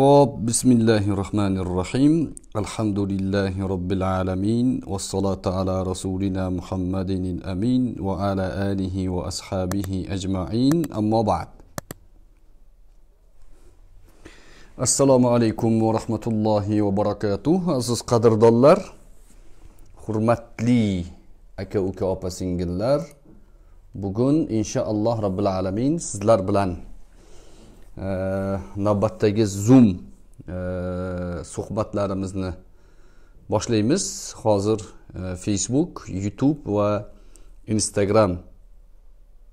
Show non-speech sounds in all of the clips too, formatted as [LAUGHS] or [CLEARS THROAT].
خب طيب، بسم الله الرحمن الرحيم الحمد لله رب العالمين والصلاة على رسولنا محمد الأمين وعلى آله وأصحابه أجمعين أما بعد السلام عليكم ورحمة الله وبركاته أسس قدر دولار خرمت لي أكاوكا أبا سنجلر بغن إن شاء الله رب العالمين سزلر بلان navbatdagi zoom suhbatlarimizni boshlaymiz hozir e, facebook youtube va instagram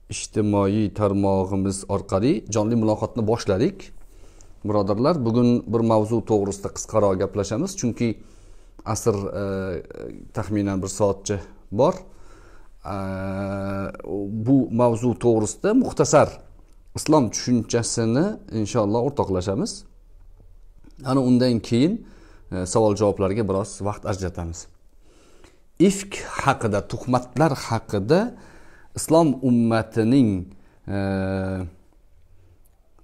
ijtimoiy tarmog'imiz orqali jonli muloqotni boshladik birodarlar bugun bir mavzu to'g'risida qisqaroq gaplashamiz chunki asr e, taxminan bir soatcha bor e, bu mavzu to'g'risida muxtasar islom tushunchasini inshaalloh o'rtoqlashamiz ana undan keyin e, savol javoblarga biroz vaqt ajratamiz ifk haqida tuhmatlar haqida islom ummatining e,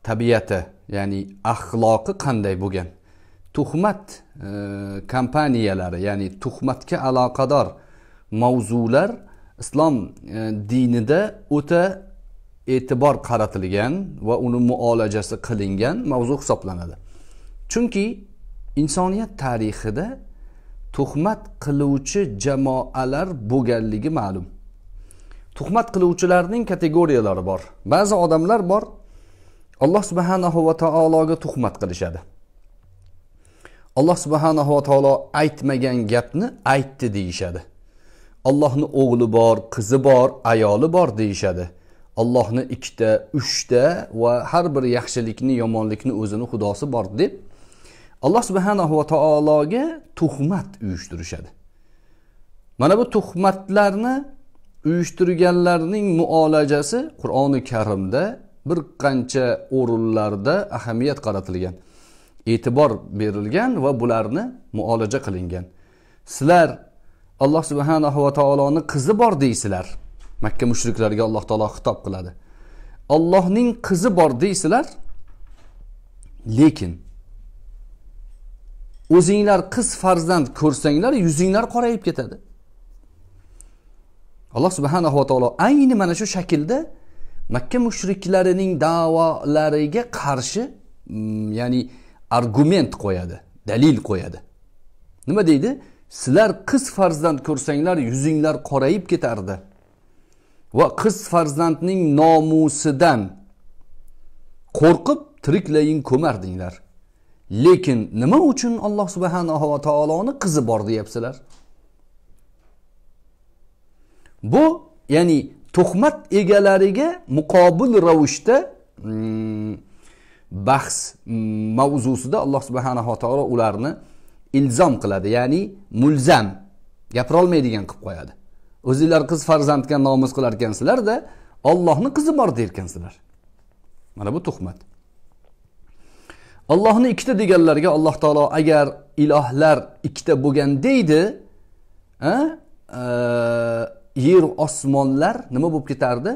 tabiati ya'ni axloqi qanday bo'lgan tuhmat e, kompaniyalari ya'ni tuhmatga aloqador mavzular islom e, dinida o'ta e'tibor qaratilgan va uni muolajasi qilingan mavzu hisoblanadi chunki insoniyat tarixida tuhmat qiluvchi jamoalar bo'lganligi ma'lum tuhmat qiluvchilarning kategoriyalari bor ba'zi odamlar bor alloh subhanahu va taologa tuhmat qilishadi alloh subhanahu va taolo aytmagan gapni aytdi deyishadi ollohni o'g'li bor qizi bor ayoli bor deyishadi ollohni ikkita uchta va har bir yaxshilikni yomonlikni o'zini xudosi bor deb alloh subhanahu va taologa tuhmat uyushtirishadi mana bu tuhmatlarni uyushtirganlarning muolajasi qur'oni karimda bir qancha o'rinlarda ahamiyat qaratilgan e'tibor berilgan va bularni muolaja qilingan sizlar alloh subhanahu va taoloni qizi bor deysizlar makka mushriklariga alloh taolo xitob qiladi ollohning qizi bor deysizlar lekin o'zinglar qiz farzand ko'rsanglar yuzinglar qorayib ketadi alloh subhanava taolo ayni mana shu shaklda makka mushriklarining da'volariga qarshi mm, ya'ni argument qo'yadi dalil qo'yadi nima deydi sizlar qiz farzand ko'rsanglar yuzinglar qorayib ketardi va qiz farzandning nomusidan qo'rqib tiriklayin ko'mardinglar lekin nima uchun alloh subhanahu va taoloni qizi bor deyapsizlar bu ya'ni tuhmat egalariga muqobil ravishda mm, bahs mm, mavzusida alloh subhanava taolo ularni ilzom qiladi ya'ni mulzam gapirolmaydigan qilib qo'yadi o'zinglar qiz farzandga nomus qilar ekansizlarda ollohni qizi bor derkansizlar mana bu tuhmat ollohni ikkita deganlarga alloh taolo agar ilohlar ikkita bo'lganda edi e, yer osmonlar nima bo'lib ketardi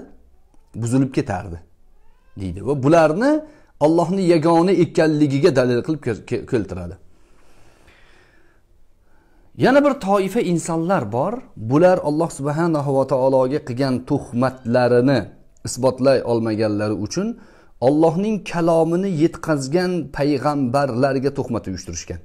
buzilib ketardi deydi va bularni ollohni yagona ekanligiga dalil qilib keltiradi yana bir toifa insonlar bor bular alloh subhanahu va taologa qilgan tuhmatlarini isbotlay olmaganlari uchun ollohning kalomini yetkazgan payg'ambarlarga tuhmat uyushtirishgan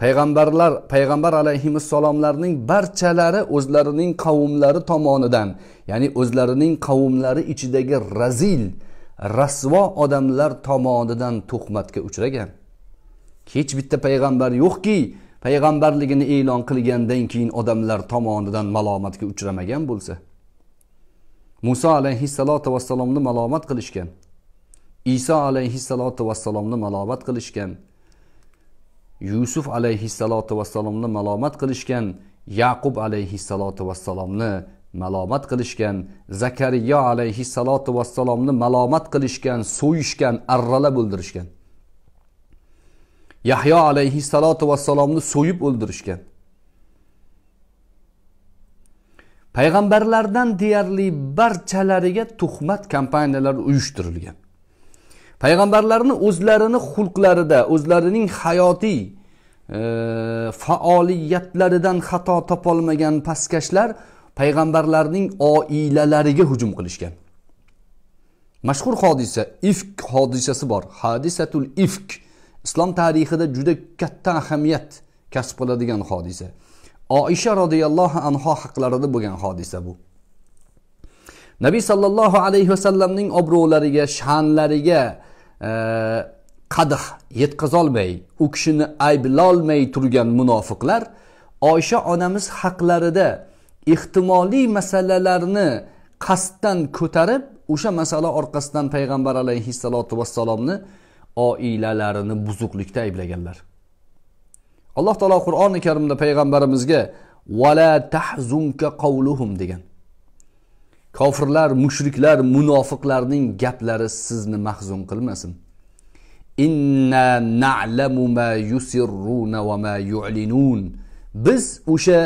payg'ambarlar payg'ambar alayhissalomlarning barchalari o'zlarining qavmlari tomonidan ya'ni o'zlarining qavmlari ichidagi razil rasvo odamlar tomonidan tuhmatga uchragan hech bitta payg'ambar yo'qki payg'ambarligini e'lon qilgandan keyin odamlar tomonidan malomatga uchramagan bo'lsa muso alayhissalotu vassalomni malomat qilishgan iso alayhissalotu vassalomni malomat qilishgan yusuf alayhissalotu vassalomni malomat qilishgan yaqub alayhissalotu vassalomni malomat qilishgan zakariyo alayhissalotu vassalomni malomat qilishgan so'yishgan arralab o'ldirishgan Yahyo alayhissalotu vassalomni so'yib o'ldirishgan payg'ambarlardan deyarli barchalariga tuhmat kompaniyalari uyushtirilgan payg'ambarlarni o'zlarini xulqlarida o'zlarining hayotiy e, faoliyatlaridan xato topolmagan pastkashlar payg'ambarlarning oilalariga hujum qilishgan mashhur hodisa ifk hodisasi bor hadisatul ifk islom tarixida juda katta ahamiyat kasb qiladigan hodisa oisha roziyallohu anho haqlarida bo'lgan hodisa bu nabiy sollallohu alayhi vasallamning obro'lariga sha'nlariga e, qadih yetkazolmay u kishini ayblolmay turgan munofiqlar oysha onamiz haqlarida ehtimoliy masalalarni qasddan ko'tarib o'sha masala orqasidan payg'ambar alayhissalotu vassalomni oilalarini buzuqlikda ayblaganlar alloh taolo qur'oni karimda payg'ambarimizga vala tahzunka qavluhum degan kofirlar mushriklar munofiqlarning gaplari sizni mahzun qilmasin inna na'lamu ma yusirruna va ma yu'linun biz o'sha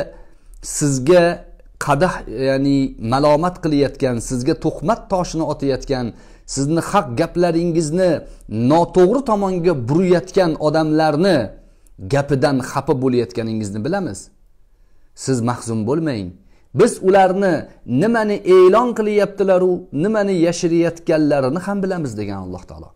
sizga qadah ya'ni malomat qilayotgan sizga tuhmat toshini otayotgan sizni haq gaplaringizni noto'g'ri tomonga burayotgan odamlarni gapidan xafa bo'layotganingizni bilamiz siz mahzun bo'lmang biz ularni nimani e'lon qilyaptilaru nimani yashirayotganlarini ham bilamiz degan alloh taolo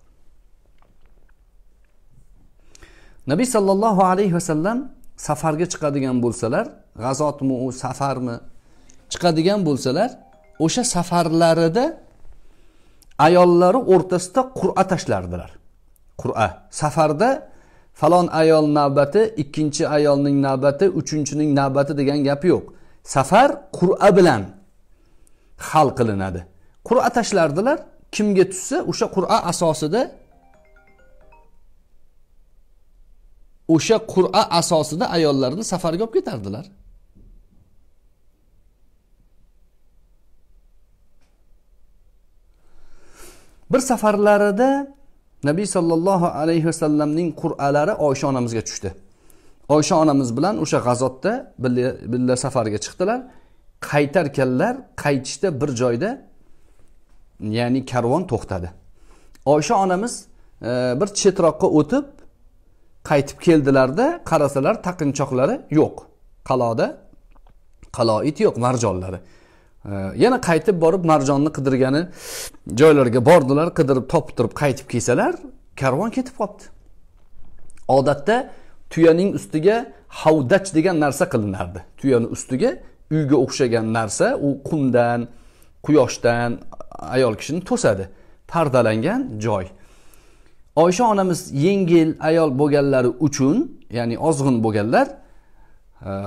nabiy sollallohu alayhi vasallam safarga chiqadigan bo'lsalar g'azotmi u safarmi chiqadigan bo'lsalar o'sha safarlarida ayollari o'rtasida qur'a tashlardilar qur'a safarda falon ayol navbati ikkinchi ayolning navbati uchinchining navbati degan gap yo'q safar qur'a bilan hal qilinadi qur'a tashlardilar kimga tushsa o'sha qur'a asosida o'sha qur'a asosida ayollarni safarga olib ketardilar bir safarlarida nabiy sollallohu alayhi vasallamning qur'alari oysha onamizga tushdi oysha onamiz bilan o'sha g'azotda birga bir safarga chiqdilar qaytarkanlar qaytishda bir joyda ya'ni karvon to'xtadi oysha onamiz e, bir chetroqqa o'tib qaytib keldilarda qarasalar taqinchoqlari yo'q qaloda qaloit yo'q marjonlari yana qaytib borib marjonni qidirgani joylarga bordilar qidirib topib turib qaytib kelsalar karvon ketib qolibdi odatda tuyaning ustiga havdach degan narsa qilinardi tuyani ustiga uyga o'xshagan narsa u qumdan quyoshdan ayol kishini to'sadi pardalangan joy oysha onamiz yengil ayol bo'lganlari uchun ya'ni ozg'in bo'lganlar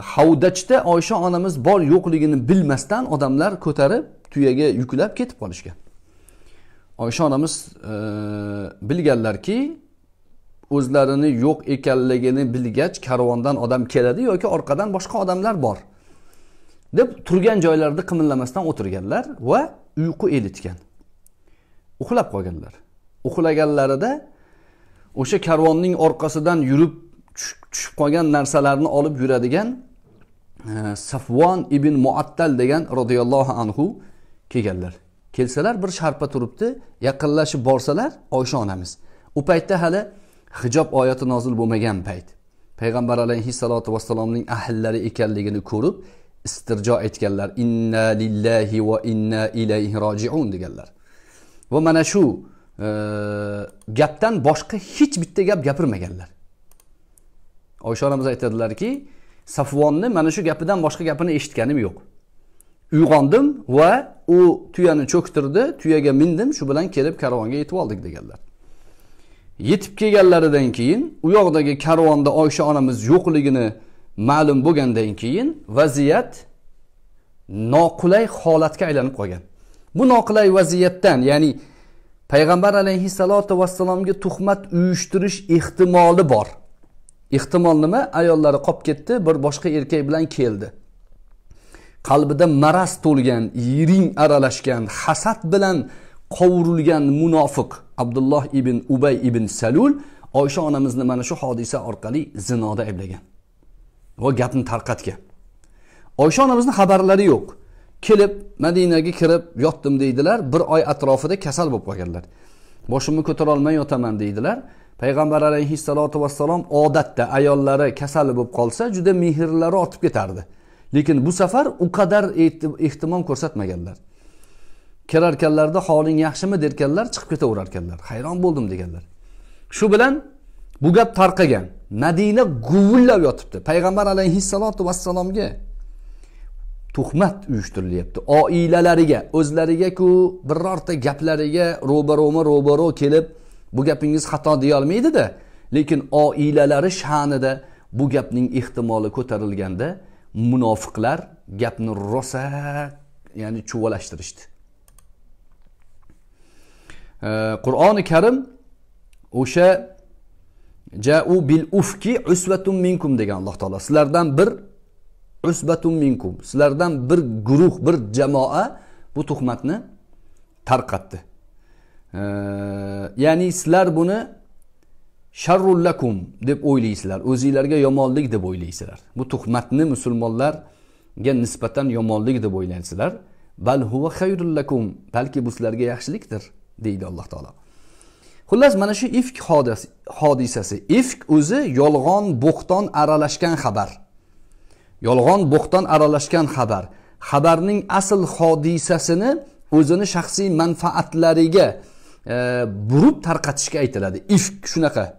havdachda oysha onamiz bor yo'qligini bilmasdan odamlar ko'tarib tuyaga yuklab ketib qolishgan oysha onamiz e, bilganlarki o'zlarini yo'q ekanligini bilgach karvondan odam keladi yoki orqadan boshqa odamlar bor deb turgan joylarida qimillamasdan o'tirganlar va uyqu elitgan uxlab qolganlar uxlaganlarida o'sha karvonning orqasidan yurib tushib qolgan narsalarni olib yuradigan e, safvon ibn muattal degan roziyallohu anhu kelganlar kelsalar bir sharpa turibdi yaqinlashib borsalar oysha onamiz u paytda hali hijob oyati nozil bo'lmagan payt payg'ambar alayhissalotu vassalomning ahillari ekanligini ko'rib istirjo etganlar inna lillahi va inna ilayhi rojiun deganlar va mana shu e, gapdan boshqa hech bitta gap gapirmaganlar oysha onamiz aytadilarki safvonni mana shu gapidan boshqa gapini eshitganim yo'q uyg'ondim va u tuyani cho'ktirdi tuyaga mindim shu bilan kelib karvonga yetib oldik deganlar yetib kelganlaridan keyin u yoqdagi karvonda oysha onamiz yo'qligini ma'lum bo'lgandan keyin vaziyat noqulay holatga aylanib qolgan bu noqulay vaziyatdan ya'ni payg'ambar alayhissalotu vassalomga tuhmat uyushtirish ehtimoli bor ehtimol nima ayollari qolib ketdi bir boshqa erkak bilan keldi qalbida maraz to'lgan yiring aralashgan hasad bilan qovurilgan munofiq abdulloh ibn ubay ibn salul oysha onamizni mana shu hodisa orqali zinoda ayblagan va gapni tarqatgan oysha onamizni xabarlari yo'q kelib madinaga kirib yotdim deydilar bir oy atrofida kasal bo'lib qolganlar boshimni ko'tarolmay yotaman deydilar payg'ambar alayhissalotu vassalom odatda ayollari kasal bo'lib qolsa juda mehrlari ortib ketardi lekin bu safar u qadar ehtimol ko'rsatmaganlar kirarkanlarida holing yaxshimi derkanlar chiqib ketaverarkanlar hayron bo'ldim deganlar shu bilan bu gap tarqagan madina guvillab yotibdi payg'ambar alayhissalotu vassalomga tuhmat uyushtirilyapti oilalariga o'zlarigaku birorta gaplariga ro'baroma ro'baro kelib bu gapingiz xato deyolmaydida lekin oilalari sha'nida bu gapning ehtimoli ko'tarilganda munofiqlar gapni rosa ya'ni chuvalashtirishdi qur'oni karim o'sha jau bil ufki usvatun minkum degan alloh taolo sizlardan bir usbatun minkum sizlardan bir guruh bir jamoa bu tuhmatni tarqatdi ya'ni sizlar buni sharrullakum deb o'ylaysizlar o'zinglarga yomonlik deb o'ylaysizlar bu tuhmatni musulmonlarga nisbatan yomonlik deb o'ylaysizlar bal huva xayrullakum balki bu sizlarga yaxshilikdir deydi alloh taolo xullas mana shu ifk hodisasi ifk o'zi yolg'on bo'xton aralashgan xabar yolg'on bo'xton aralashgan xabar xabarning asl hodisasini o'zini shaxsiy manfaatlariga burib tarqatishga aytiladi ifk shunaqa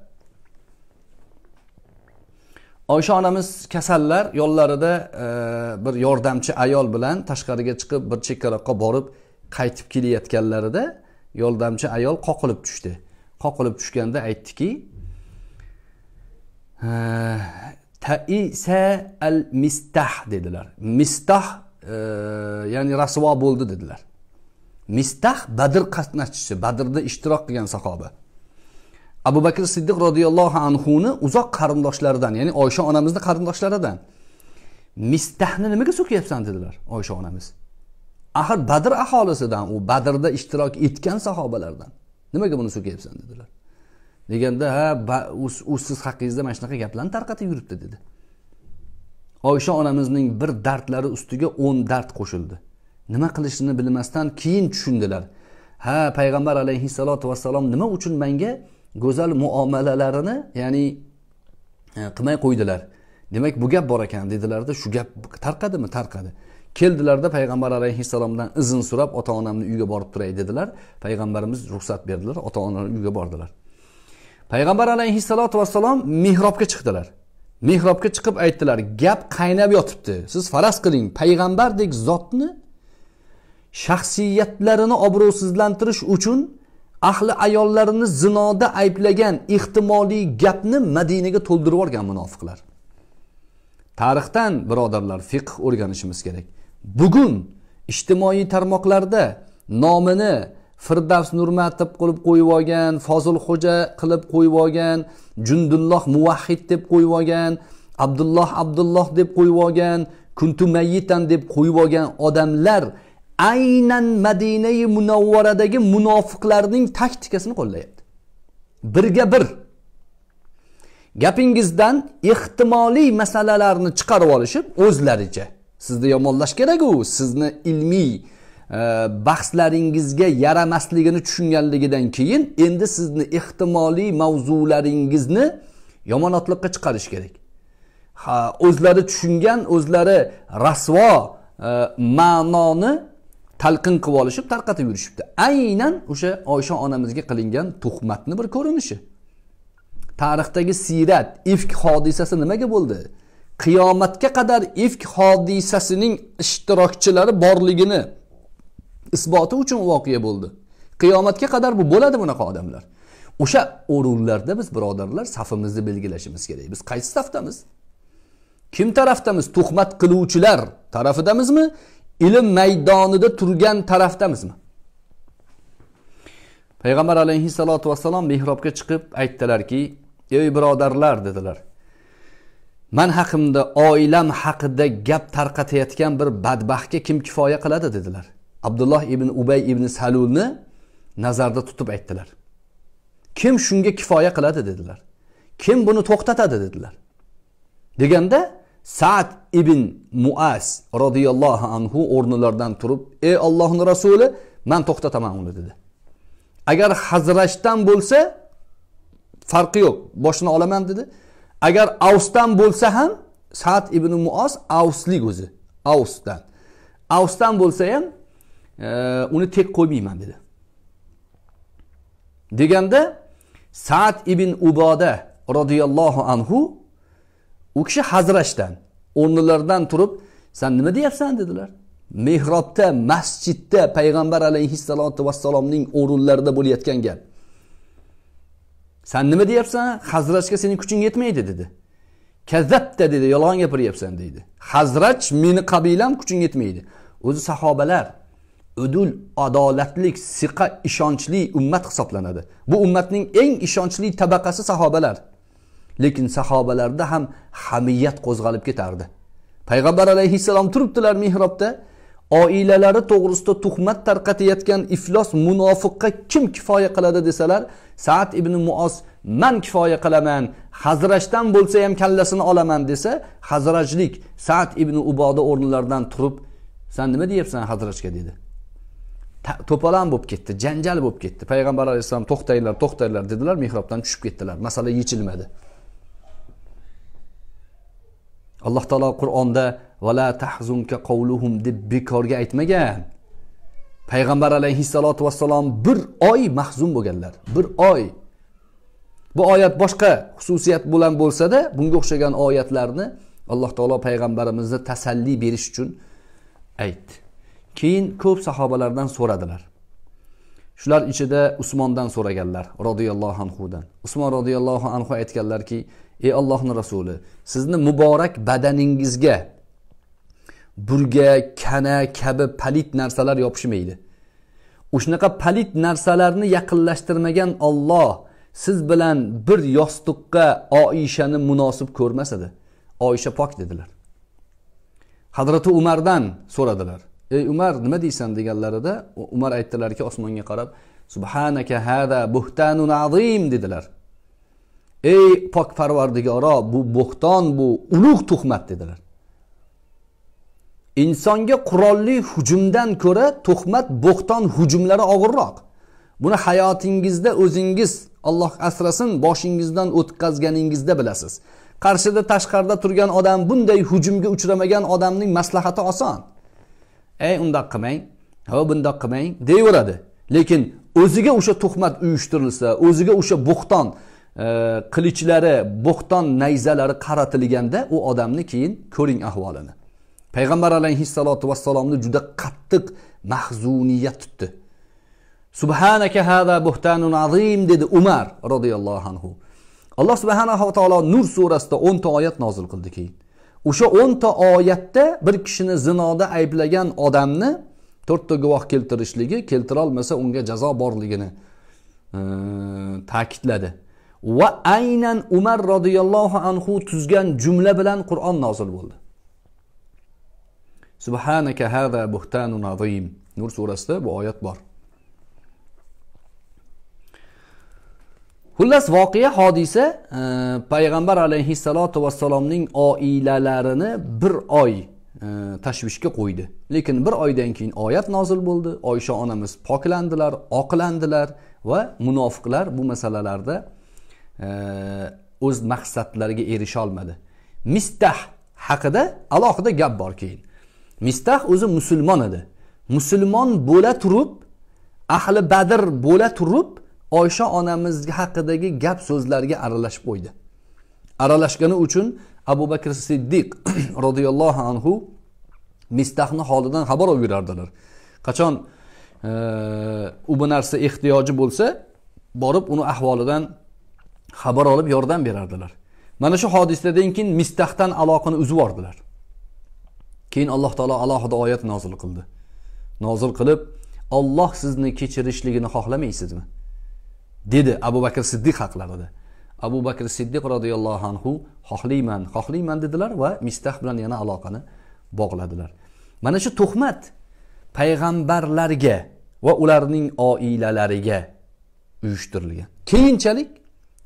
oysha onamiz kasallar yonlarida e, bir yordamchi ayol bilan tashqariga chiqib bir chekkaroqqa borib qaytib kelayotganlarida yordamchi ayol qoqilib tushdi qoqilib tushganda aytdiki e, taisa al mistah dedilar mistah e, ya'ni rasvo bo'ldi dedilar mistah badr qatnashchisi badrda ishtirok qilgan sahoba abu bakr siddiq roziyallohu anhuni uzoq qarindoshlaridan ya'ni oysha onamizni qarindoshlaridan mistahni nimaga so'kyapsan dedilar oysha onamiz axir badr aholisidan u badrda ishtirok etgan sahobalardan nimaga buni so'kyapsan dedilar deganda ha u siz haqingizda mana shunaqa gaplarni tarqatib yuribdi dedi oysha onamizning bir dardlari ustiga o'n dard qo'shildi nima qilishini bilmasdan keyin tushundilar ha payg'ambar alayhissalotu vassalom nima uchun manga go'zal muomalalarini ya'ni e, qilmay qo'ydilar demak bu gap bor ekan dedilarda shu gap tarqadimi tarqadi keldilarda payg'ambar alayhissalomdan izn so'rab ota onamni uyiga borib turay dedilar payg'ambarimiz ruxsat berdilar ota onalar uyiga bordilar payg'ambar alayhissalotu vassalom mehrobga chiqdilar mehrobga chiqib aytdilar gap qaynab yotibdi siz faraz qiling payg'ambardek zotni shaxsiyatlarini obro'sizlantirish uchun ahli ayollarini zinoda ayblagan ehtimoliy gapni madinaga to'ldirib yuborgan munofiqlar tarixdan birodarlar fiqh o'rganishimiz kerak bugun ijtimoiy tarmoqlarda nomini firdavs nurmatov qilib qo'yib olgan fozilxo'ja qilib qo'yib olgan jundulloh muvahid deb qo'yib olgan abdulloh abdulloh deb qo'yib olgan kuntu mayitan deb qo'yib olgan odamlar aynan madinai munavvaradagi munofiqlarning taktikasini qo'llayapti birga bir gapingizdan ehtimoliy masalalarni chiqarib olishib o'zlaricha sizni yomonlash keraku sizni ilmiy e, bahslaringizga yaramasligini tushunganligidan keyin endi sizni ehtimoliy mavzularingizni yomonotliqqa chiqarish kerak ha o'zlari tushungan o'zlari rasvo e, ma'noni talqin qilib olishib tarqatib yurishibdi aynan o'sha oysha onamizga qilingan tuhmatni bir ko'rinishi tarixdagi siyrat ifk hodisasi nimaga bo'ldi qiyomatga qadar ifk hodisasining ishtirokchilari borligini isboti uchun voqea bo'ldi qiyomatga qadar bu bo'ladi bunaqa odamlar o'sha o'rinlarda biz birodarlar safimizni belgilashimiz kerak biz qaysi safdamiz kim tarafdamiz tuhmat qiluvchilar tarafidamizmi ilm maydonida turgan tarafdamizmi payg'ambar alayhissalotu vassalom mehrobga chiqib aytdilarki ey birodarlar dedilar man haqimda oilam haqida gap tarqatayotgan bir badbaxtga kim kifoya qiladi dedilar abdulloh ibn ubay ibn salulni nazarda tutib aytdilar kim shunga kifoya qiladi dedilar kim buni to'xtatadi dedilar deganda sad ibn muas roziyallohu anhu o'rnilaridan turib ey ollohni rasuli man to'xtataman uni dedi agar hazrashdan bo'lsa farqi yo'q boshini olaman dedi agar avsdan bo'lsa ham sad ibn muos avslik o'zi avsdan avsdan bo'lsa ham e, uni tek qo'ymayman dedi deganda sad ibn uboda roziyallohu anhu u kishi hazrashdan o'rnilaridan turib san nima deyapsan dedilar mehrobda masjidda payg'ambar alayhissalotu vassalomning o'rinlarida bo'layotgan gap san nima deyapsan hazrashga seni kuching yetmaydi dedi kazzabta dedi yolg'on gapiryapsan deydi hazrach meni qabilam kuching yetmaydi o'zi sahobalar udul adolatlik siqa ishonchli ummat hisoblanadi bu ummatning eng ishonchli tabaqasi sahobalar lekin sahobalarda ham hamiyat qo'zg'alib ketardi payg'ambar alayhissalom turibdilar mehrobda oilalari to'g'risida tuhmat tarqatayotgan iflos munofiqqa kim kifoya qiladi desalar saat ibn muoz man kifoya qilaman hazrashdan bo'lsa ham kallasini olaman desa hazrajlik saat ibn uboda o'rnilaridan turib san nima deyapsan hazrajga dedi to'polon bo'lib ketdi janjal bo'lib ketdi payg'ambar alayhissalom to'xtanglar to'xtanglar dedilar mehrobdan tushib ketdilar masala yechilmadi alloh taolo qur'onda vala tahzunka qavluhum deb bekorga aytmagan payg'ambar alayhissalotu vassalom bir oy mahzun bo'lganlar bir oy bu oyat boshqa xususiyat bilan bo'lsada bunga o'xshagan oyatlarni alloh taolo payg'ambarimizni tasalli berish uchun aytdi keyin ko'p sahobalardan so'radilar shular ichida usmondan so'raganlar roziyallohu anhudan usmon roziyallohu anhu aytganlarki ey allohni rasuli sizni muborak badaningizga burga kana kabi palit narsalar yopishmaydi o'shanaqa palit narsalarni yaqinlashtirmagan olloh siz bilan bir yostiqqa oishani munosib ko'rmas edi oisha pok dedilar hadrati umardan so'radilar ey umar nima deysan deganlarida umar aytdilarki osmonga qarab subhanaka hada buhtanun azim dedilar ey pok parvardigoro bu bo'xton bu ulug' tuhmat dedilar insonga qurolli hujumdan ko'ra tuhmat bo'xton hujumlari og'irroq buni hayotingizda o'zingiz olloh asrasin boshingizdan o'tkazganingizda bilasiz qarshida tashqarida turgan odam bunday hujumga uchramagan odamning maslahati oson ey undoq qilmang ho bundoq qilmang deyveradi lekin o'ziga o'sha tuhmat uyushtirilsa o'ziga o'sha bo'xton qilichlari bo'xton nayzalari qaratilganda u odamni keyin ko'ring ahvolini payg'ambar alayhissalotu vassalomni juda qattiq mahzuniyat tutdi subhanaka hada buhtanun azim dedi umar roziyallohu anhu alloh subhanava taolo nur surasida o'nta oyat nozil qildi keyin o'sha o'nta oyatda bir kishini zinoda ayblagan odamni to'rtta guvoh keltirishligi keltirolmasa unga jazo borligini e, ta'kidladi va aynan umar roziyallohu anhu tuzgan jumla bilan qur'on nozil bo'ldi subhanaka hada buhtanun azim nur surasida bu oyat bor xullas voqea hodisa e, payg'ambar alayhissalotu vassalomning oilalarini bir oy e, tashvishga qo'ydi lekin bir oydan keyin oyat nozil bo'ldi oysha onamiz poklandilar oqlandilar va munofiqlar bu masalalarda o'z maqsadlariga erisha olmadi mistah haqida alohida gap bor keyin mistah o'zi musulmon edi musulmon bo'la turib ahli badr bo'la turib oysha onamiz haqidagi gap so'zlarga aralashib qo'ydi aralashgani uchun abu bakr siddiq roziyallohu [CLEARS THROAT] anhu mistahni holidan xabar olib yurardilar qachon u bu narsa ehtiyoji bo'lsa borib uni ahvolidan xabar olib yordam berardilar mana shu hodisadan keyin mistahdan aloqani uzib yubordilar keyin alloh taolo alohida oyat nozil qildi nozil qilib olloh sizni kechirishligini xohlamaysizmi dedi abu bakr siddiq haqlarida abu bakr siddiq roziyallohu anhu xohlayman xohlayman dedilar va mistah bilan yana aloqani bog'ladilar mana shu tuhmat payg'ambarlarga va ularning oilalariga uyushtirilgan keyinchalik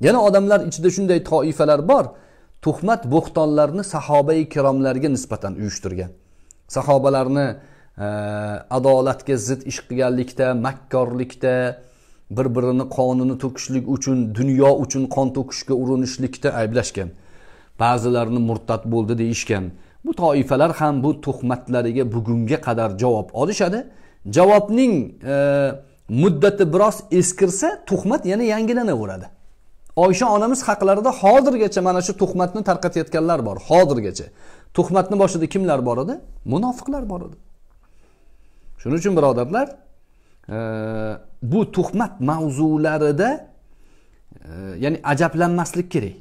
yana odamlar ichida shunday toifalar bor tuhmat bo'xtonlarni sahobai kiromlarga nisbatan uyushtirgan sahobalarni e, adolatga zid ish qilganlikda makkorlikda bir birini qonini to'kishlik uchun dunyo uchun qon to'kishga urinishlikda ayblashgan ba'zilarini murtad bo'ldi deyishgan bu toifalar ham bu tuhmatlariga bugunga qadar javob olishadi javobning e, muddati biroz eskirsa tuhmat yana yangilanaveradi oysha onamiz haqlarida hozirgacha mana shu tuhmatni tarqatayotganlar bor hozirgacha tuhmatni boshida kimlar bor edi munofiqlar bor edi shuning uchun birodarlar e, bu tuhmat mavzularida e, ya'ni ajablanmaslik kerak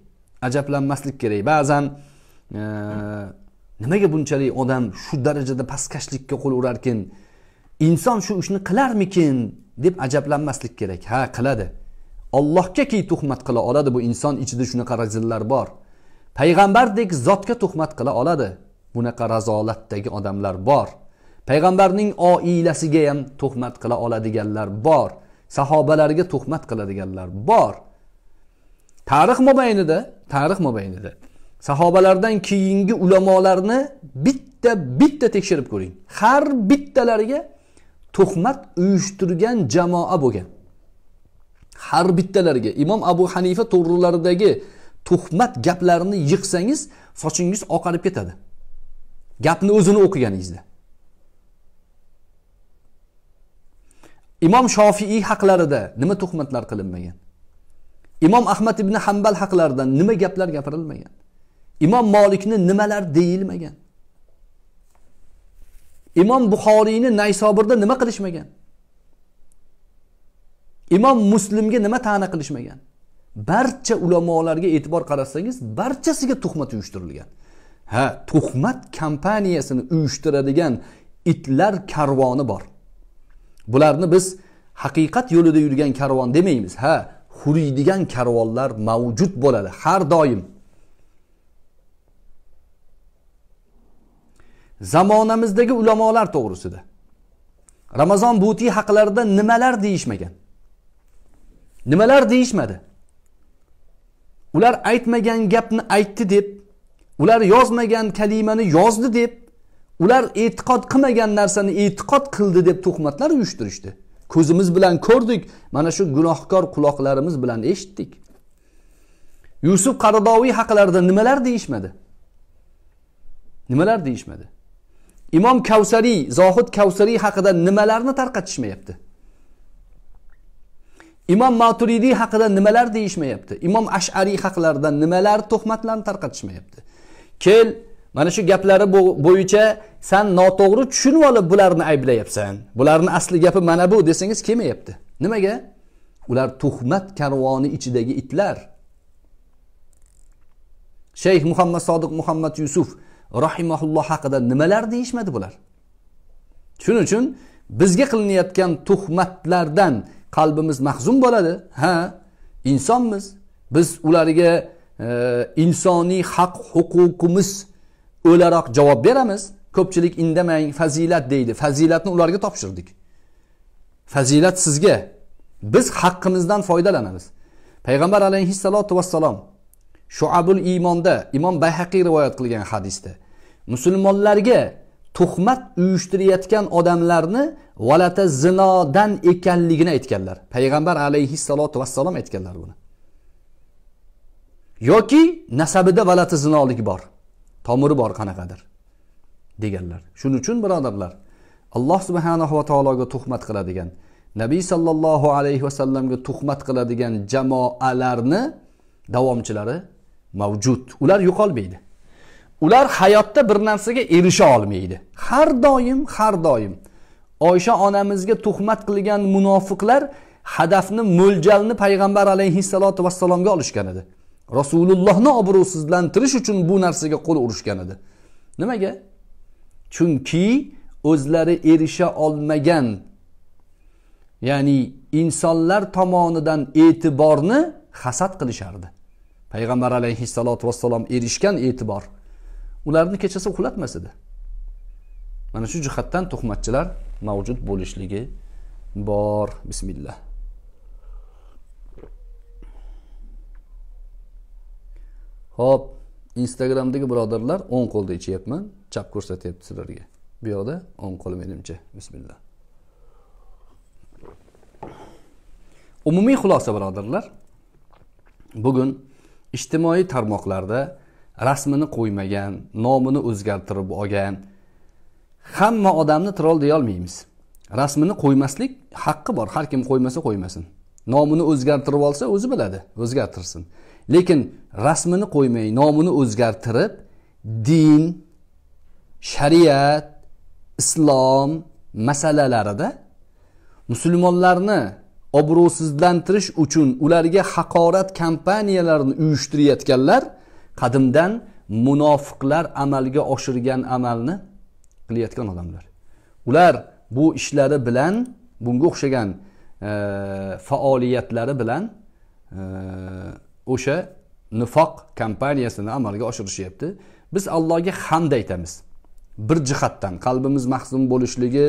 ajablanmaslik kerak ba'zan e, nimaga bunchalik odam shu darajada pastkashlikka qo'l urarkan inson shu ishni qilarmikin deb ajablanmaslik kerak ha qiladi ollohgaki tuhmat qila oladi bu inson ichida shunaqa razillar bor payg'ambardek zotga tuhmat qila oladi bunaqa razolatdagi odamlar bor payg'ambarning oilasiga ham tuhmat qila oladiganlar bor sahobalarga tuhmat qiladiganlar bor tarix mobaynida tarix mobaynida sahobalardan keyingi ulamolarni bitta bitta tekshirib ko'ring har bittalariga tuhmat uyushtirgan jamoa bo'lgan har bittalariga imom abu hanifa to'g'rilaridagi tuhmat gaplarini yig'sangiz sochingiz oqarib ketadi gapni o'zini o'qiganingizda imom shofiiy haqlarida nima tuhmatlar qilinmagan imom ahmad ibn hambal haqlaridan nima gaplar gapirilmagan imom molikni nimalar deyilmagan imom buxoriyni naysobirda nima qilishmagan imom muslimga nima ta'na qilishmagan barcha ulamolarga e'tibor qarasangiz barchasiga tuhmat uyushtirilgan ha tuhmat kompaniyasini uyushtiradigan itlar karvoni bor bularni biz haqiqat yo'lida yurgan karvon demaymiz ha huriydigan karvonlar mavjud bo'ladi har doim zamonamizdagi ulamolar to'g'risida ramazon butiy haqlarida nimalar deyishmagan nimalar deyishmadi ular aytmagan gapni aytdi deb ular yozmagan kalimani yozdi deb ular e'tiqod qilmagan narsani e'tiqod qildi deb tuhmatlar uyushtirishdi ko'zimiz bilan ko'rdik mana shu gunohkor quloqlarimiz bilan eshitdik yusuf qaradoviy haqlarida nimalar deyishmadi nimalar deyishmadi imom kavsariy zohid kavsariy haqida nimalarni tarqatishmayapti imom maturidiy haqida nimalar deyishmayapti imom ashariy haqlaridan nimalar tuhmatlarni tarqatishmayapti kel mana shu gaplari bo'yicha san noto'g'ri tushunib olib bularni ayblayapsan bularni asli gapi mana bu desangiz kelmayapti nimaga ular tuhmat karvoni ichidagi itlar shayx muhammad sodiq muhammad yusuf rahimaulloh haqida nimalar deyishmadi bular shuning uchun bizga qilinayotgan tuhmatlardan qalbimiz mahzun bo'ladi ha insonmiz biz ularga e, insoniy haq huquqimiz o'laroq javob beramiz ko'pchilik indamang fazilat deydi fazilatni ularga topshirdik fazilat sizga biz haqqimizdan foydalanamiz payg'ambar alayhissalotu vassalom shuabul iymonda imom bayhaqiy rivoyat qilgan hadisda musulmonlarga tuhmat uyushtirayotgan odamlarni valata zinodan ekanligini aytganlar payg'ambar alayhissalotu vassalom aytganlar buni yoki nasabida valati zinolik bor tomiri bor qanaqadir deganlar shuning uchun birodarlar alloh subhanahu va taologa tuhmat qiladigan nabiy sollallohu alayhi vasallamga tuhmat qiladigan jamoalarni davomchilari mavjud ular yo'qolmaydi ular hayotda bir narsaga erisha olmaydi har doim har doim oysha onamizga tuhmat qilgan munofiqlar hadafni mo'ljalni payg'ambar alayhissalotu vassalomga olishgan edi rasulullohni obro'sizlantirish uchun bu narsaga qo'l urishgan edi nimaga chunki o'zlari erisha olmagan ya'ni insonlar tomonidan e'tiborni hasad qilishardi payg'ambar alayhissalotu vassalom erishgan e'tibor ularni kechasi uxlatmas edi mana shu jihatdan tuhmatchilar mavjud bo'lishligi bor bismillah ho'p instagramdagi birodarlar o'ng qo'lda ichyapman chap ko'rsatyapti sizlarga bu yoqda o'ng qo'l menimcha bismillah umumiy xulosa birodarlar bugun ijtimoiy tarmoqlarda rasmini qo'ymagan nomini o'zgartirib olgan hamma odamni trol deyolmaymiz rasmini qo'ymaslik haqqi bor har kim qo'ymasa qo'ymasin nomini o'zgartirib olsa o'zi biladi o'zgartirsin lekin rasmini qo'ymay nomini o'zgartirib din shariat islom masalalarida musulmonlarni obro'sizlantirish uchun ularga haqorat kampaniyalarini uyushtirayotganlar qadimdan munofiqlar amalga oshirgan amalni qilayotgan odamlar ular bu ishlari bilan bunga o'xshagan e, faoliyatlari bilan e, o'sha nifoq kompaniyasini amalga oshirishyapti biz allohga hamd aytamiz bir jihatdan qalbimiz mahzun bo'lishligi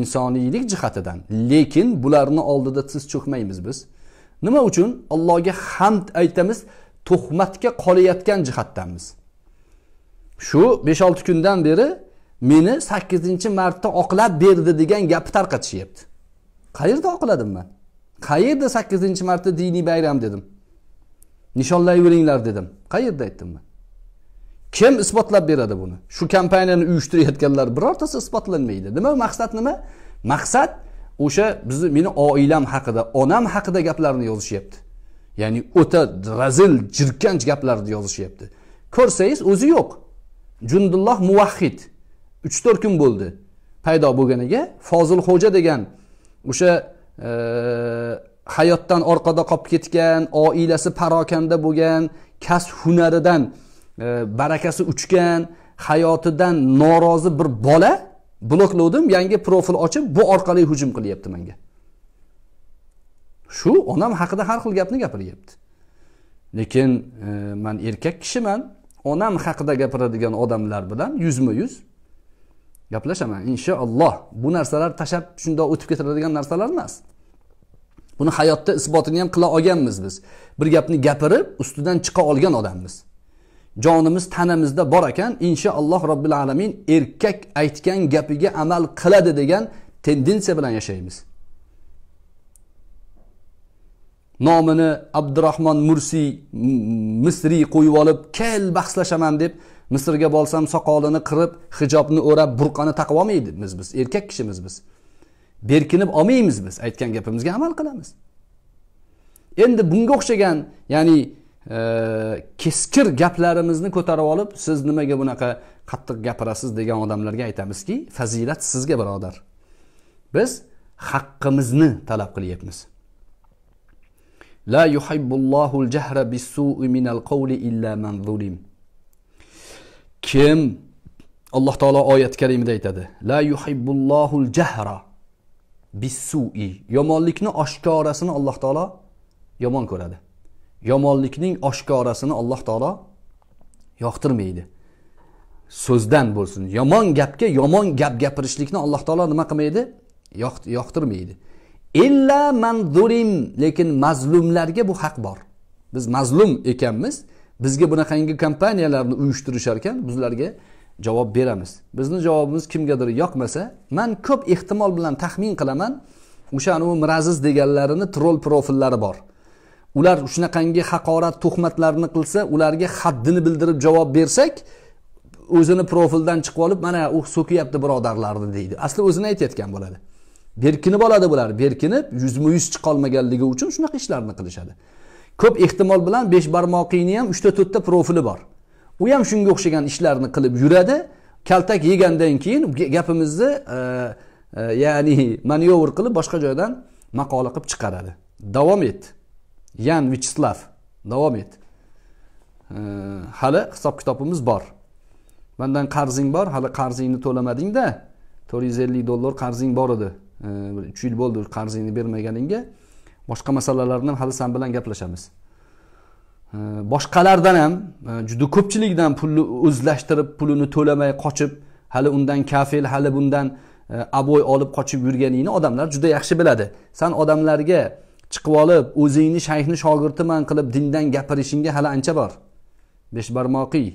insoniylik jihatidan lekin bularni oldida tiz cho'kmaymiz biz nima uchun allohga hamd aytamiz tuhmatga qolayotgan jihatdanmiz shu besh olti kundan beri meni sakkizinchi marta oqlab berdi degan gapni tarqatishyapti qayerda oqladim man qayerda sakkizinchi marta diniy bayram dedim nishonlayveringlar dedim qayerda aytdim man kim isbotlab beradi buni shu kompaniyani uyushtirayotganlar birortasi isbotlanmaydi nima maqsad nima maqsad o'sha bizni meni oilam haqida onam haqida gaplarni yozishyapti ya'ni o'ta razil jirkanch gaplarni yozishyapti ko'rsangiz o'zi yo'q jundulloh muvahhid uch to'rt kun bo'ldi paydo bo'lganiga fozilxo'ja degan o'sha e, hayotdan orqada qolib ketgan oilasi parokanda bo'lgan kasb hunaridan e, barakasi uchgan hayotidan norozi bir bola bloklovdim yangi profil ochib bu orqali hujum qilyapti menga shu onam haqida har xil gapni gapiryapti lekin e, man erkak kishiman onam haqida gapiradigan odamlar bilan yuzma yuz gaplashaman inshaalloh bu narsalar tashlab shundoq o'tib ketiladigan narsalar emas buni hayotda isbotini ham qila olganmiz biz bir gapni gapirib ustidan chiqa olgan odammiz jonimiz tanamizda bor ekan inshaalloh robbil alamin erkak aytgan gapiga amal qiladi degan tendensiya bilan yashaymiz nomini abdurahmon mursiy misriy qo'yib olib kel bahslashaman deb misrga borsam soqolini qirib hijobni o'rab burqani taqib olmaymiz biz erkak kishimiz biz berkinib olmaymiz biz aytgan gapimizga amal qilamiz endi bunga o'xshagan ya'ni e, keskir gaplarimizni ko'tarib olib siz nimaga bunaqa qattiq gapirasiz degan odamlarga aytamizki fazilat sizga birodar biz haqqimizni talab qilyapmiz la yuhibbullohul jahra minal qawli illa man zulim kim alloh taolo oyati karimida aytadi la yuhibbullohul jahra bissui yomonlikni oshkorasini alloh taolo yomon ko'radi yomonlikning oshkorasini alloh taolo yoqtirmaydi so'zdan bo'lsin yomon gapga yomon gap gapirishlikni alloh taolo nima qilmaydi yoqtirmaydi illa manzurim lekin mazlumlarga bu haq bor biz mazlum ekanmiz bizga bunaqangi kompaniyalarni uyushtirishar ekan bizlarga javob beramiz bizni javobimiz kimgadir yoqmasa man ko'p ehtimol bilan taxmin qilaman o'sha anavi miraziz deganlarini troll profillari bor ular shunaqangi haqorat tuhmatlarni qilsa ularga haddini bildirib javob bersak o'zini profildan chiqib olib mana u so'kyapti birodarlarni deydi asli o'zini aytayotgan bo'ladi berkinib oladi bular berkinib yuzma yuz chiqolmaganligi uchun shunaqa ishlarni qilishadi ko'p ehtimol bilan besh barmoqiyni ham uchta to'rtta profili bor u ham shunga o'xshagan ishlarni qilib yuradi kaltak yegandan keyin gapimizni e, e, ya'ni [LAUGHS] manyovr qilib boshqa joydan maqola qilib chiqaradi davom et yan vyacheslav davom et e, hali hisob kitobimiz bor mandan qarzing bor hali qarzingni to'lamadingda to'rt yuz ellik dollar qarzing bor edi uch yil bo'ldi qarzingni bermaganingga boshqa masalalarni ham hali san bilan gaplashamiz boshqalardan ham e, juda ko'pchilikdan pulni o'zlashtirib pulini to'lamay qochib hali undan kafil hali bundan e, aboy olib qochib yurganingni odamlar juda yaxshi biladi san odamlarga chiqib olib o'zingni shayxni shogirdiman qilib dindan gapirishingga hali ancha bor barmoqiy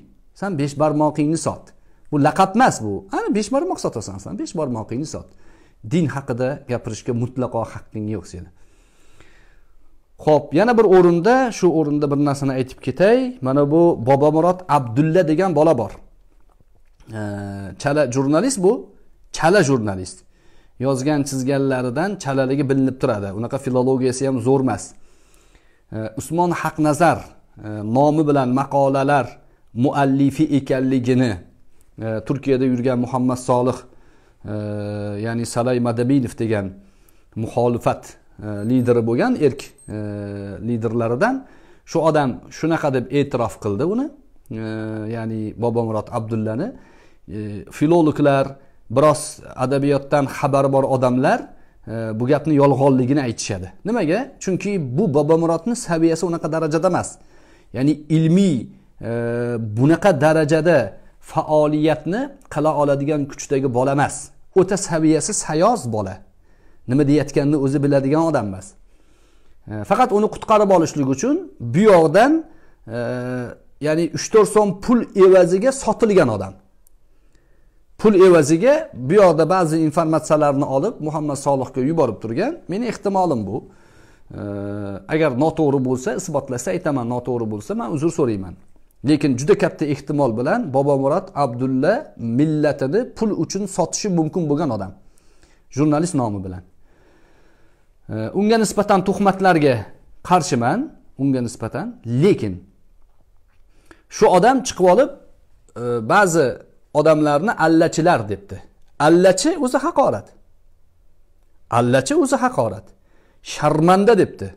san barmoqingni sot bu laqab emas bu ana barmoq sotasan san barmoqingni sot din haqida gapirishga mutlaqo haqqing yo'q seni ho'p yana bir o'rinda shu o'rinda bir narsani aytib ketay mana bu bobomurod abdulla degan bola bor chala jurnalist bu chala jurnalist yozgan chizganlaridan chalaligi bilinib turadi unaqa filologiyasi ham zo'r emas usmon haqnazar nomi bilan maqolalar muallifi ekanligini turkiyada yurgan muhammad solih ya'ni salay madabinov degan muxolifat E, lideri bo'lgan erk e, liderlaridan shu odam shunaqa deb e'tirof qildi uni e, ya'ni bobomurod abdullani filologlar biroz adabiyotdan xabari bor odamlar bu gapni yolg'onligini aytishadi nimaga chunki bu bobomurodni saviyasi unaqa darajada emas ya'ni ilmiy bunaqa darajada faoliyatni qila oladigan kuchdagi bola emas o'ta saviyasi sayoz bola nima deyayotganini o'zi biladigan odam emas e, faqat uni qutqarib olishlik uchun bu yoqdan e, ya'ni uch to'rt so'm pul evaziga sotilgan odam pul evaziga bu yoqda ba'zi informatsiyalarni olib muhammad solihga yuborib turgan meni ehtimolim bu e, agar noto'g'ri bo'lsa isbotlasa aytaman noto'g'ri bo'lsa man uzr so'rayman lekin juda katta ehtimol bilan bobomurod abdulla millatini pul uchun sotishi mumkin bo'lgan odam jurnalist nomi bilan unga nisbatan tuhmatlarga qarshiman unga nisbatan lekin shu odam chiqib olib e, ba'zi odamlarni allachilar debdi allachi o'zi haqorat allachi o'zi haqorat sharmanda debdi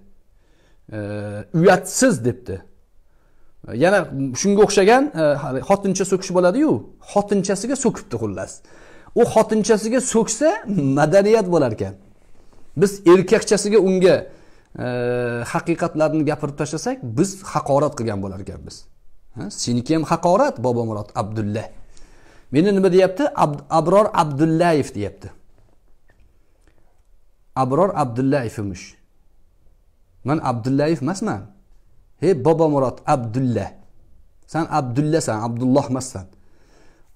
e, uyatsiz debdi yana shunga o'xshagan e, xotincha so'kish bo'ladiyu xotinchasiga so'kibdi xullas u xotinchasiga so'ksa madaniyat bo'lar ekan biz erkakchasiga unga e, haqiqatlarni gapirib tashlasak biz haqorat qilgan bo'lar ekanmiz seniki ham haqorat bobomurod abdulla meni nima deyapti Ab abror abdullayev deyapti abror abdullayev emish man abdullayev emasman he bobomurod abdulla san abdullasan abdulloh emassan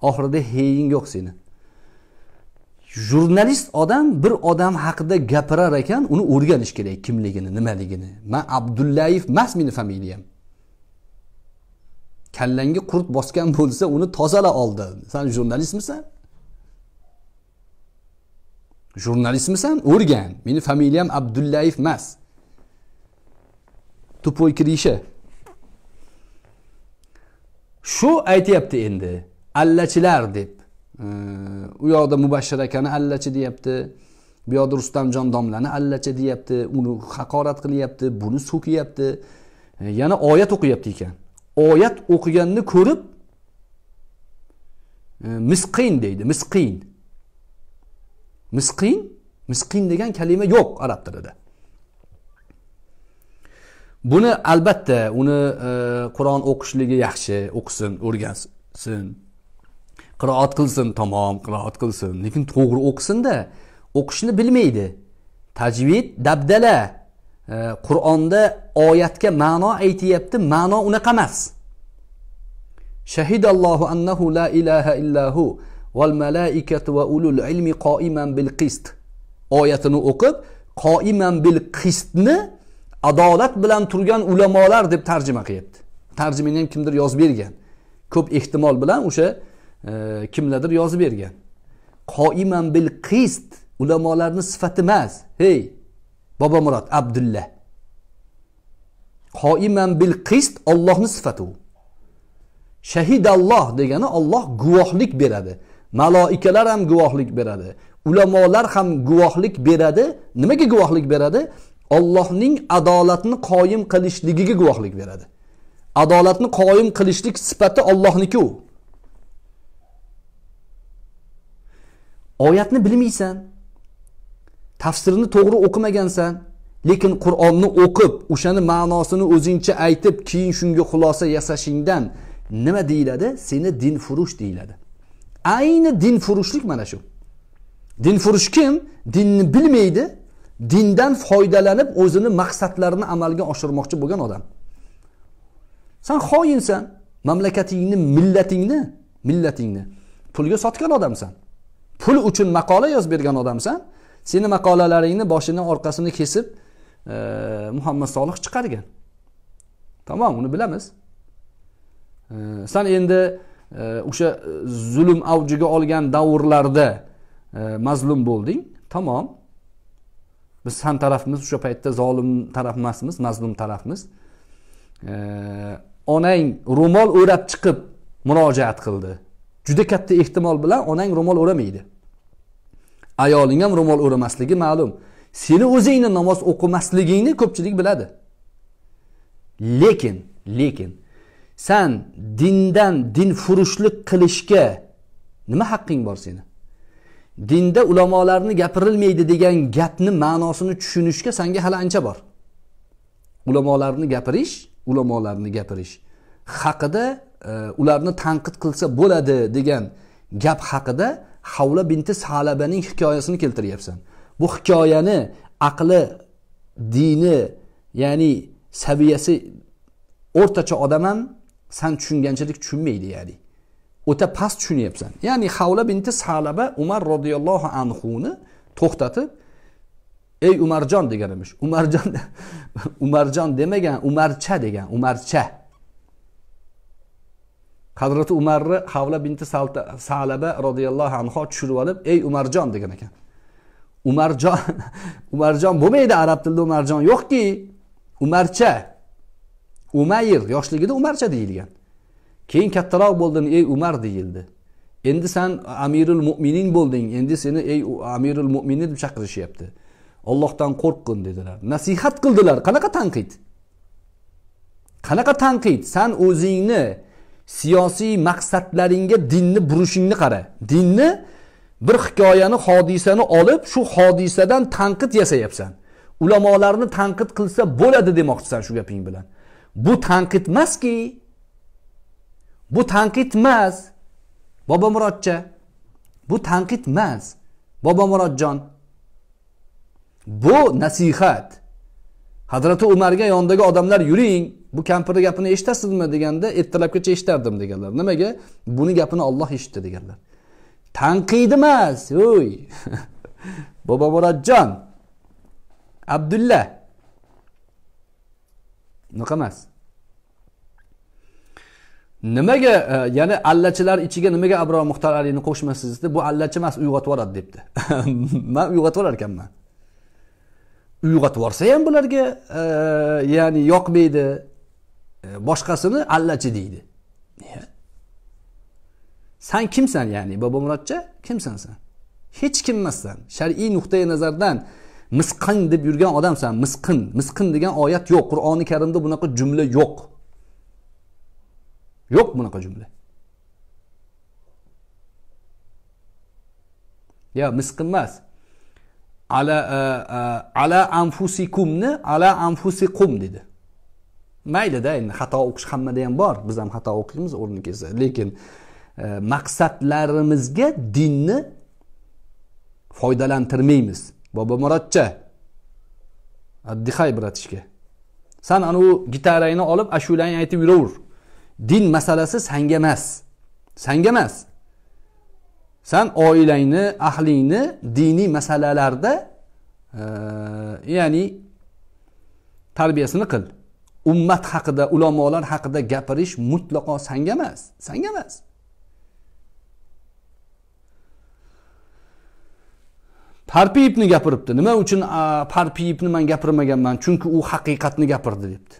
oxirida heying yo'q seni jurnalist odam bir odam haqida gapirar ekan uni o'rganish kerak kimligini nimaligini man abdullayev emas meni familiyam kallangga qurt bosgan bo'lsa uni tozala oldi san jurnalistmisan jurnalistmisan o'rgan meni familiyam abdullayev emas tupoy kirishi shu aytyapti endi allachilar deb u yoqda mubashshir akani allachi deyapti bu yoqda rustamjon domlani allachi deyapti uni haqorat qilyapti buni so'kyapti yana oyat o'qiyapti ekan oyat o'qiganini ko'rib misqin deydi misqin misqin misqin degan kalima yo'q arab tilida buni albatta uni qur'on o'qishligi yaxshi o'qisin o'rgansin qiroat qilsin tamom qiroat qilsin lekin to'g'ri o'qisinda o'qishni bilmaydi tajvid dabdala qur'onda oyatga ma'no aytyapti ma'no unaqa emas shahidallohu annahu la ilaha illahu val malaikatu va ulul ilmi qoiman bil qist oyatini o'qib qoiman bil qistni adolat bilan turgan ulamolar deb tarjima qilyapti tarjimani ham kimdir yozib bergan ko'p ehtimol bilan o'sha e, kimlardir yozib bergan qoiman bil qist ulamolarni sifati emas hey bobomurod abdulla qoiman bil qist ollohni sifati u shahidalloh degani olloh guvohlik beradi maloikalar ham guvohlik beradi ulamolar ham guvohlik beradi nimaga guvohlik beradi ollohning adolatni qoyim qilishligiga guvohlik beradi adolatni qoyim qilishlik sifati ollohniki u oyatni bilmaysan tafsirini to'g'ri o'qimagansan lekin qur'onni o'qib o'shani ma'nosini o'zingcha aytib keyin shunga xulosa yasashingdan nima deyiladi seni dinfurush deyiladi ayni dinfurushlik mana shu dinfurush kim dinni bilmaydi dindan foydalanib o'zini maqsadlarini amalga oshirmoqchi bo'lgan odam san xoinsan mamlakatingni millatingni millatingni pulga sotgan odamsan pul uchun maqola yozib bergan odamsan seni maqolalaringni boshini orqasini kesib e, muhammad solih chiqargan tamom uni bilamiz e, san endi e, o'sha e, zulm avjiga olgan davrlarda e, mazlum bo'lding tamom biz san tarafmiz o'sha paytda zolim taraf emasmiz mazlum tarafmiz e, onang ro'mol o'rab chiqib murojaat qildi juda katta ehtimol bilan onang ro'mol o'ramaydi ayoling ham ro'mol o'ramasligi ma'lum seni o'zingni namoz o'qimasligingni ko'pchilik biladi lekin lekin san dindan dinfurushlik qilishga nima haqqing bor seni dinda ulamolarni gapirilmaydi degan gapni ma'nosini tushunishga sanga hali ancha bor ulamolarni gapirish ulamolarni gapirish haqida E, ularni tanqid qilsa bo'ladi degan gap haqida havla binti salabaning hikoyasini keltiryapsan bu hikoyani aqli dini ya'ni saviyasi o'rtacha odam ham san tushunganchalik tushunmaydi ya'ni o'ta past tushunyapsan ya'ni havla binti salaba umar roziyallohu anhuni to'xtatib ey umarjon degan emish umarjon [LAUGHS] umarjon demagan umarcha degan umarcha hazrati umarni havla binti salaba roziyallohu anhu tushirib olib ey umarjon degan ekan umarjon [LAUGHS] umarjon bo'lmaydi arab tilida umarjon yo'qki umarcha umayr yoshligida umarcha deyilgan keyin kattaroq bo'lding ey umar deyildi endi san amirul mo'minin bo'lding endi seni ey amirul mo'minin deb chaqirishyapti ollohdan qo'rqqin dedilar nasihat qildilar qanaqa tanqid qanaqa tanqid san o'zingni siyosiy maqsadlaringga dinni burishingni qara dinni bir hikoyani hodisani olib shu hodisadan tanqid yasayapsan ulamolarni tanqid qilsa bo'ladi demoqchisan shu gaping bilan bu tanqid emaski bu tanqid emas bobomurodcha bu tanqid emas bobomurodjon bu nasihat hazrati umarga yonidagi odamlar yuring bu kampirni gapini eshitasizmi deganda ertalabgacha eshitardim deganlar nimaga buni gapini olloh eshitdi deganlar tanqid emas oy [LAUGHS] bobo murodjon abdulla unaqa emas nimaga e, ya'ni allachilar ichiga nimaga abror muxtor alini qo'shmasiz bu allachi emas uyg'otib yuboradi debdi [LAUGHS] man uyg'otib yuborar ekanman uyg'otib yuborsa ham bularga e, ya'ni yoqmaydi Ee, boshqasini allachi deydi Sen kimsen ya'ni Baba bobomurodcha kimsan san hech kimmassan shar'iy nuqtai nazardan misqin deb yurgan odamsan misqin misqin degan ayet yo'q qur'oni karimda bunaqa jumla yo'q Yok bunaqa jumla yo misqin emas ala, e, e, ala anfusikumni ala anfusikum dedi maylida endi xato o'qish hammada ham bor biz ham xato o'qiymiz o'rni kelsa lekin e, maqsadlarimizga dinni foydalantirmaymiz bobomurodcha addihay bratishka san anavi gitarangni olib ashulangni aytib yuraver din masalasi sanga emas sanga emas san oilangni ahlingni diniy masalalarda e, ya'ni tarbiyasini qil ummat haqida ulamolar haqida gapirish mutlaqo sanga emas sanga emas parpiyevni gapiribdi nima uchun parpiyevni man gapirmaganman chunki u haqiqatni gapirdi debdi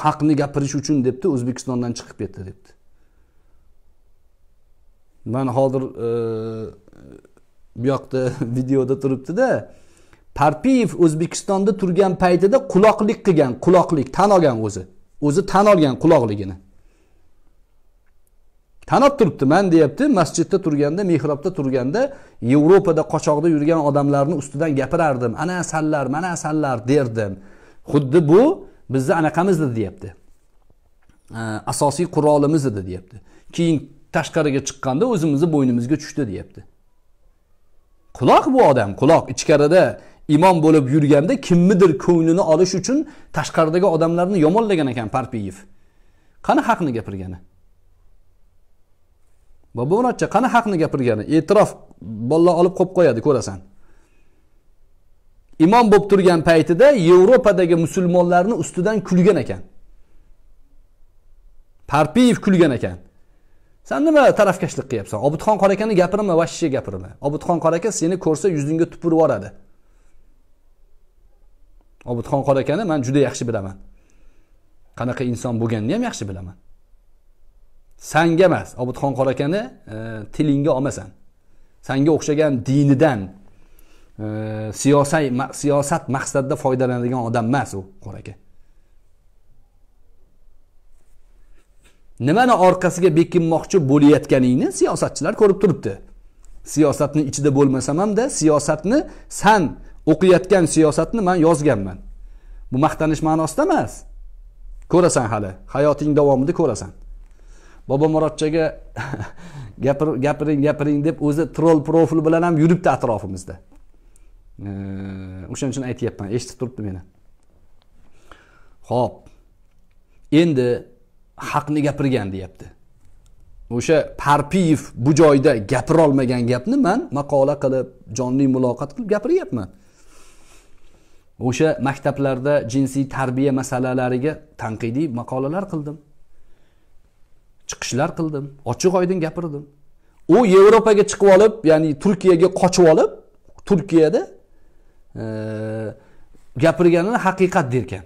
haqni gapirish uchun debdi o'zbekistondan chiqib ketdi debdi man hozir e, bu yoqda [LAUGHS] videoda turibdida parpiyev o'zbekistonda turgan paytida quloqlik qilgan quloqlik tan olgan o'zi o'zi tan olgan quloqligini tanab turibdi man deyapti masjidda turganda mehrobda turganda yevropada qochoqda yurgan odamlarni ustidan gapirardim ana sanlar mana sanlar derdim xuddi bu bizni anaqamizdi deyapti asosiy qurolimiz edi deyapti keyin tashqariga chiqqanda o'zimizni bo'ynimizga tushdi deyapti quloq bu odam quloq ichkarida imom bo'lib yurganda kimnidir ko'nglini olish uchun tashqaridagi odamlarni yomonlagan ekan parpiyev qani haqni gapirgani bobomurodcha qani haqni gapirgani e'tirof bolalar olib qo'yib qo'yadi ko'rasan imom bo'lib turgan paytida yevropadagi musulmonlarni ustidan kulgan ekan parpiyev kulgan ekan san nima tarafkashlik qilyapsan obidxon qora gapirma vashshe gapirma obidxon qora seni ko'rsa yuzingga tupurib yuboradi obidxon qor akani man juda yaxshi bilaman qanaqa inson bo'lganini ham yaxshi bilaman sanga emas obidxon qor akani e, tilingga olmasan sanga o'xshagan dinidan e, siyosat ma, siyosat maqsadida foydalanadigan odam emas u qor aka nimani orqasiga bekinmoqchi bo'layotganingni siyosatchilar ko'rib turibdi siyosatni ichida bo'lmasam hamda siyosatni san o'qiyotgan siyosatni man yozganman bu maqtanish ma'nosida emas ko'rasan hali hayoting davomida ko'rasan bobo [LAUGHS] gapir gapiring gapiring deb o'zi troll profil bilan ham yuribdi atrofimizda o'shaning uchun aytyapman eshitib turibdi meni ho'p endi haqni gapirgan deyapti o'sha parpiyev bu joyda gapirolmagan gapni man maqola qilib jonli muloqot qilib gapiryapman o'sha maktablarda jinsiy tarbiya masalalariga tanqidiy maqolalar qildim chiqishlar qildim ochiq oydin gapirdim u yevropaga chiqib olib ya'ni turkiyaga qochib olib turkiyada e, gapirganini haqiqat derkan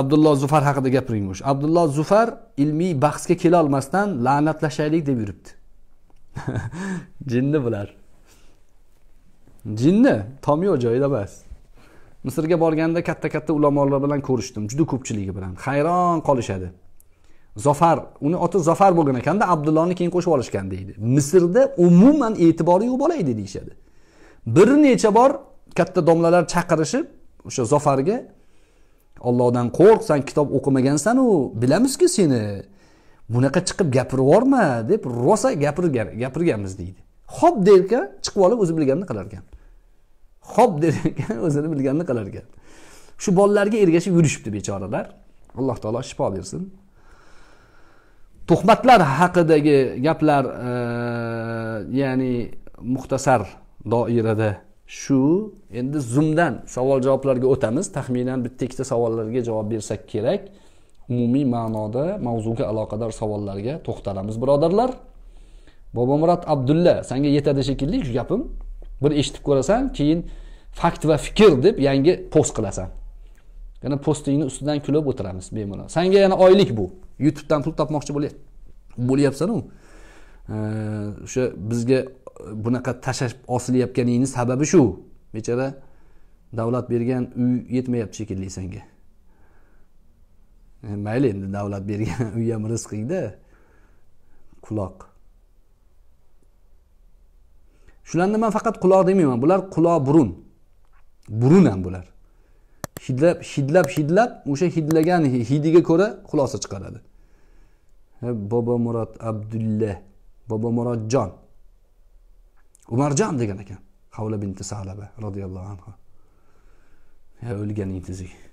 abdulloh zufar haqida gapiring o'sha abdulloh zufar ilmiy bahsga kelolmasdan la'natlashaylik deb yuribdi [LAUGHS] jinni bular jinni tomi yo'q joyida bas misrga borganda katta katta ulamolar bilan ko'rishdim juda ko'pchiligi bilan hayron qolishadi zafar uni oti zafar bo'lgan ekanda abdulloni keyin qo'shib olishgan deydi misrda umuman e'tibori yo'q bola edi deyishadi bir necha bor katta domlalar chaqirishib o'sha zafarga ollohdan qo'rq san kitob o'qimagansanu bilamizku seni bunaqa chiqib gapirib deb rosa gapirgan gapirganmiz deydi ho'p derkan chiqib olib o'zi bilganini qilarkan hop der ekan o'zini bilganini qilar ekan shu bolalarga ergashib yurishibdi bechoralar alloh taolo shifo bersin tuhmatlar haqidagi gaplar e, ya'ni muxtasar doirada shu endi zumdan savol javoblarga o'tamiz taxminan bitta ikkita savollarga javob bersak kerak umumiy ma'noda mavzuga aloqador savollarga to'xtalamiz birodarlar bobomurod abdulla sanga yetadi shekilli shu gapim bir eshitib ko'rasan keyin fakt va fikr deb yangi post qilasan yana postingni ustidan kulib o'tiramiz bemalol sanga yana oylik bu youtubedan pul topmoqchi bo'lyapsanu o'sha bizga e, bunaqa tashlash osilayotganingni sababi shu bechora davlat bergan uy yetmayapti shekilli senga e, mayli endi davlat bergan [LAUGHS] uy ham rizqingda quloq shularni man faqat quloq demayman bular quloq burun burun ham bular hidlab hidlab hidlab o'sha hidlagan hidiga ko'ra xulosa chiqaradi bobo murod abdulla bobo umarjon degan ekan havla binti salaba roziyallohu anhu o'lganing tezig